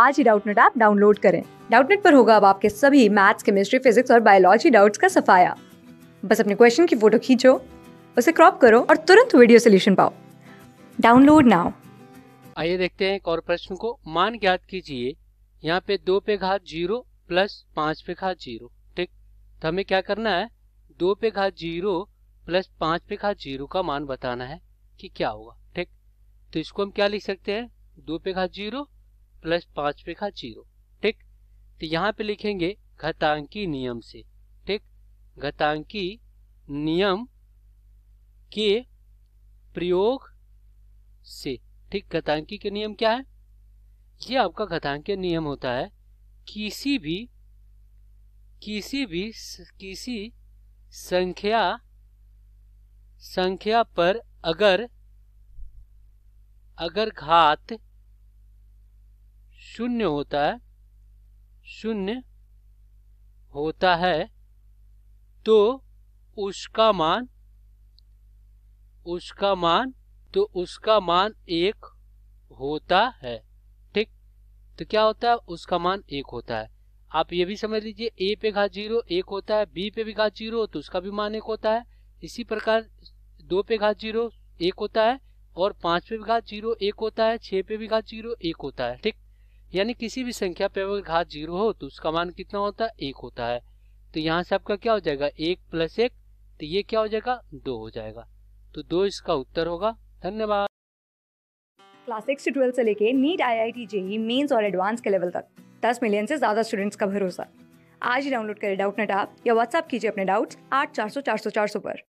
आज ही Doubtnut app download करें डाउटनेट पर होगा अब आपके सभी मैथ्स केमिस्ट्री फिजिक्स और बायोलॉजी डाउट्स का सफाया बस अपने क्वेश्चन की फोटो खींचो उसे क्रॉप करो और तुरंत वीडियो सोल्यूशन पाओ डाउनलोड नाउ आइए देखते हैं एक और प्रश्न को मान ज्ञात कीजिए यहाँ पे दो पे घात जीरो प्लस पांच पे घात जीरो ठीक तो हमें क्या करना है दो पे घात जीरो प्लस पांच पे घात जीरो का मान बताना है कि क्या होगा ठीक तो इसको हम क्या लिख सकते हैं दो पे घात जीरो प्लस पांच पे घात जीरो ठीक तो यहाँ पे लिखेंगे घतांकी नियम से ठीक घतांकी नियम के प्रयोग से ठीक घतांकी के नियम क्या है ये आपका घतांकी नियम होता है किसी भी किसी भी किसी संख्या संख्या पर अगर अगर घात शून्य होता है शून्य होता है तो उसका मान उसका मान तो उसका मान एक होता है ठीक तो क्या होता है उसका मान एक होता है आप ये भी समझ लीजिए ए पे घात जीरो एक होता है बी पे भी घात जीरो तो उसका भी मान एक होता है इसी प्रकार दो पे घात जीरो एक होता है और पांच पे भी घात जीरो एक होता है छह पे भी घात जीरो एक होता है ठीक यानी किसी भी संख्या पे अगर घात जीरो हो तो उसका मान कितना होता है एक होता है तो यहाँ से आपका क्या हो जाएगा एक प्लस एक तो ये क्या हो जाएगा दो हो जाएगा तो दो इसका उत्तर होगा धन्यवाद क्लास सिक्स से ट्वेल्थ से लेके NEET I I T JEE mains और एडवांस के लेवल तक दस मिलियन से ज्यादा स्टूडेंट्स का भरोसा आज ही डाउनलोड करें डाउट नेट आप या व्हाट्सअप कीजिए अपने डाउट्स आठ चार सौ चार सौ चार सौ पर